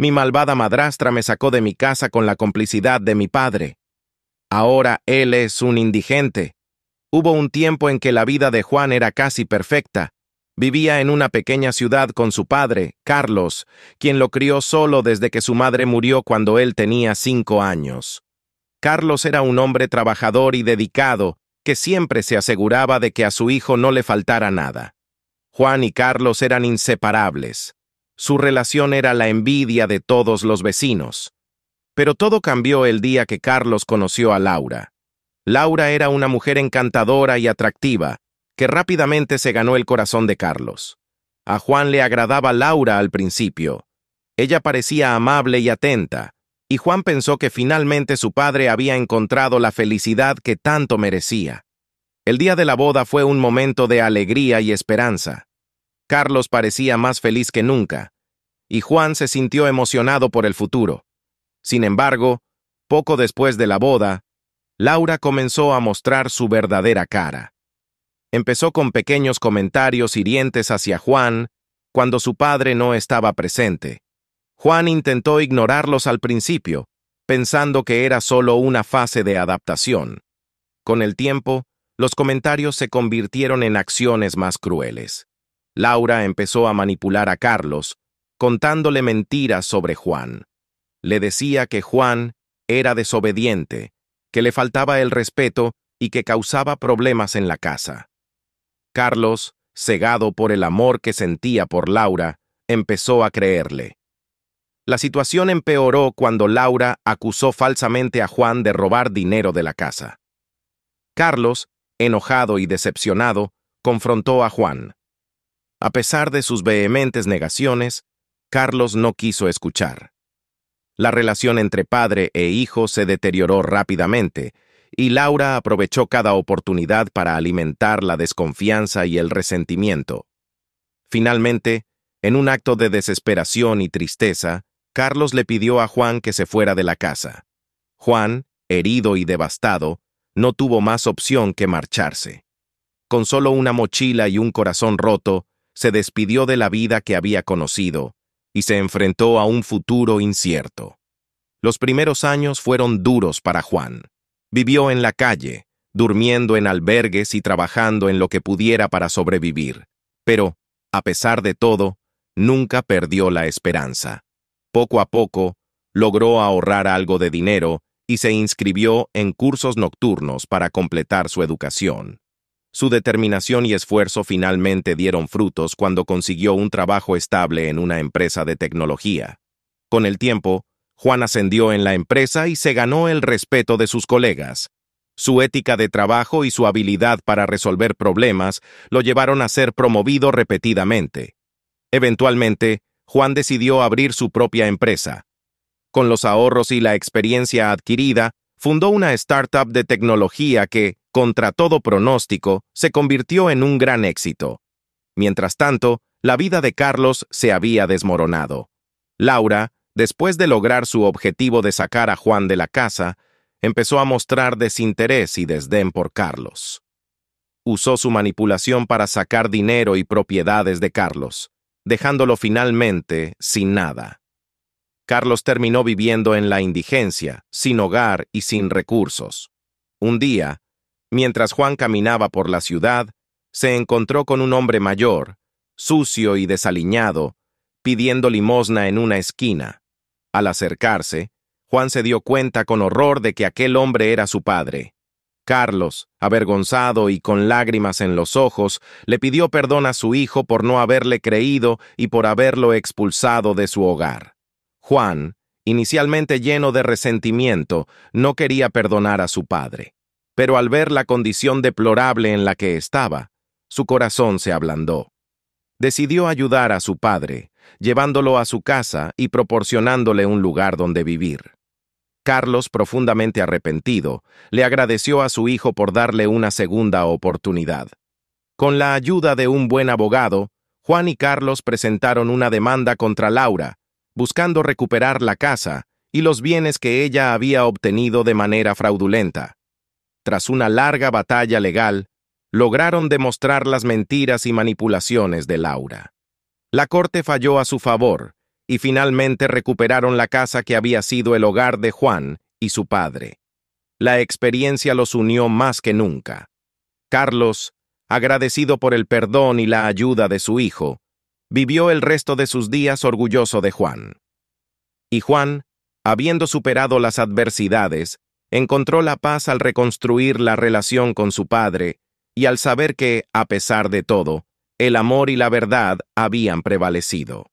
Mi malvada madrastra me sacó de mi casa con la complicidad de mi padre. Ahora él es un indigente. Hubo un tiempo en que la vida de Juan era casi perfecta. Vivía en una pequeña ciudad con su padre, Carlos, quien lo crió solo desde que su madre murió cuando él tenía cinco años. Carlos era un hombre trabajador y dedicado, que siempre se aseguraba de que a su hijo no le faltara nada. Juan y Carlos eran inseparables. Su relación era la envidia de todos los vecinos. Pero todo cambió el día que Carlos conoció a Laura. Laura era una mujer encantadora y atractiva, que rápidamente se ganó el corazón de Carlos. A Juan le agradaba Laura al principio. Ella parecía amable y atenta, y Juan pensó que finalmente su padre había encontrado la felicidad que tanto merecía. El día de la boda fue un momento de alegría y esperanza. Carlos parecía más feliz que nunca, y Juan se sintió emocionado por el futuro. Sin embargo, poco después de la boda, Laura comenzó a mostrar su verdadera cara. Empezó con pequeños comentarios hirientes hacia Juan cuando su padre no estaba presente. Juan intentó ignorarlos al principio, pensando que era solo una fase de adaptación. Con el tiempo, los comentarios se convirtieron en acciones más crueles. Laura empezó a manipular a Carlos, contándole mentiras sobre Juan. Le decía que Juan era desobediente, que le faltaba el respeto y que causaba problemas en la casa. Carlos, cegado por el amor que sentía por Laura, empezó a creerle. La situación empeoró cuando Laura acusó falsamente a Juan de robar dinero de la casa. Carlos, enojado y decepcionado, confrontó a Juan. A pesar de sus vehementes negaciones, Carlos no quiso escuchar. La relación entre padre e hijo se deterioró rápidamente, y Laura aprovechó cada oportunidad para alimentar la desconfianza y el resentimiento. Finalmente, en un acto de desesperación y tristeza, Carlos le pidió a Juan que se fuera de la casa. Juan, herido y devastado, no tuvo más opción que marcharse. Con solo una mochila y un corazón roto, se despidió de la vida que había conocido y se enfrentó a un futuro incierto. Los primeros años fueron duros para Juan. Vivió en la calle, durmiendo en albergues y trabajando en lo que pudiera para sobrevivir. Pero, a pesar de todo, nunca perdió la esperanza. Poco a poco, logró ahorrar algo de dinero y se inscribió en cursos nocturnos para completar su educación. Su determinación y esfuerzo finalmente dieron frutos cuando consiguió un trabajo estable en una empresa de tecnología. Con el tiempo, Juan ascendió en la empresa y se ganó el respeto de sus colegas. Su ética de trabajo y su habilidad para resolver problemas lo llevaron a ser promovido repetidamente. Eventualmente, Juan decidió abrir su propia empresa. Con los ahorros y la experiencia adquirida, fundó una startup de tecnología que, contra todo pronóstico, se convirtió en un gran éxito. Mientras tanto, la vida de Carlos se había desmoronado. Laura, después de lograr su objetivo de sacar a Juan de la casa, empezó a mostrar desinterés y desdén por Carlos. Usó su manipulación para sacar dinero y propiedades de Carlos, dejándolo finalmente sin nada. Carlos terminó viviendo en la indigencia, sin hogar y sin recursos. Un día, Mientras Juan caminaba por la ciudad, se encontró con un hombre mayor, sucio y desaliñado, pidiendo limosna en una esquina. Al acercarse, Juan se dio cuenta con horror de que aquel hombre era su padre. Carlos, avergonzado y con lágrimas en los ojos, le pidió perdón a su hijo por no haberle creído y por haberlo expulsado de su hogar. Juan, inicialmente lleno de resentimiento, no quería perdonar a su padre pero al ver la condición deplorable en la que estaba, su corazón se ablandó. Decidió ayudar a su padre, llevándolo a su casa y proporcionándole un lugar donde vivir. Carlos, profundamente arrepentido, le agradeció a su hijo por darle una segunda oportunidad. Con la ayuda de un buen abogado, Juan y Carlos presentaron una demanda contra Laura, buscando recuperar la casa y los bienes que ella había obtenido de manera fraudulenta tras una larga batalla legal, lograron demostrar las mentiras y manipulaciones de Laura. La corte falló a su favor y finalmente recuperaron la casa que había sido el hogar de Juan y su padre. La experiencia los unió más que nunca. Carlos, agradecido por el perdón y la ayuda de su hijo, vivió el resto de sus días orgulloso de Juan. Y Juan, habiendo superado las adversidades, encontró la paz al reconstruir la relación con su padre y al saber que, a pesar de todo, el amor y la verdad habían prevalecido.